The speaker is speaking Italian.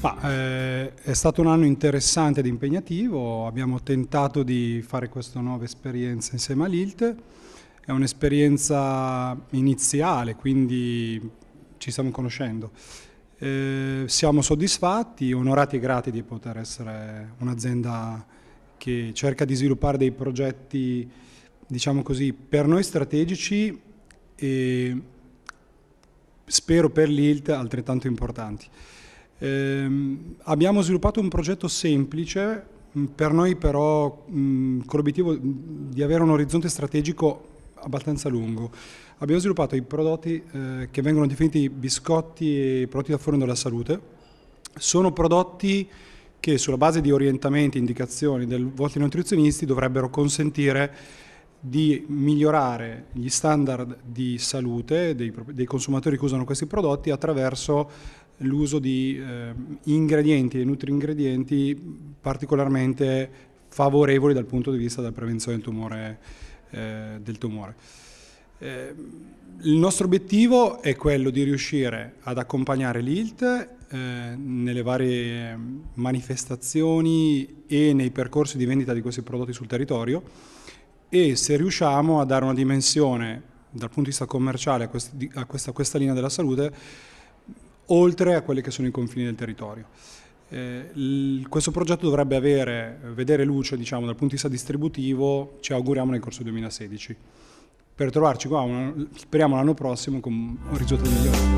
Ma, eh, è stato un anno interessante ed impegnativo, abbiamo tentato di fare questa nuova esperienza insieme all'ILT, è un'esperienza iniziale, quindi ci stiamo conoscendo. Eh, siamo soddisfatti, onorati e grati di poter essere un'azienda che cerca di sviluppare dei progetti, diciamo così, per noi strategici e spero per l'ILT altrettanto importanti. Eh, abbiamo sviluppato un progetto semplice, mm, per noi però mh, mm, con l'obiettivo mm, di avere un orizzonte strategico abbastanza lungo. Abbiamo sviluppato i prodotti eh, che vengono definiti biscotti e prodotti da forno della salute. Sono prodotti che sulla base di orientamenti e indicazioni dei vostri nutrizionisti dovrebbero consentire di migliorare gli standard di salute dei, dei consumatori che usano questi prodotti attraverso l'uso di eh, ingredienti e nutri-ingredienti particolarmente favorevoli dal punto di vista della prevenzione del tumore. Eh, del tumore. Eh, il nostro obiettivo è quello di riuscire ad accompagnare l'ILT eh, nelle varie manifestazioni e nei percorsi di vendita di questi prodotti sul territorio e se riusciamo a dare una dimensione dal punto di vista commerciale a, questi, a, questa, a questa linea della salute oltre a quelli che sono i confini del territorio. Eh, l- questo progetto dovrebbe avere, vedere luce diciamo, dal punto di vista distributivo, ci auguriamo nel corso 2016. Per trovarci qua, una, speriamo l'anno prossimo con un risultato migliore.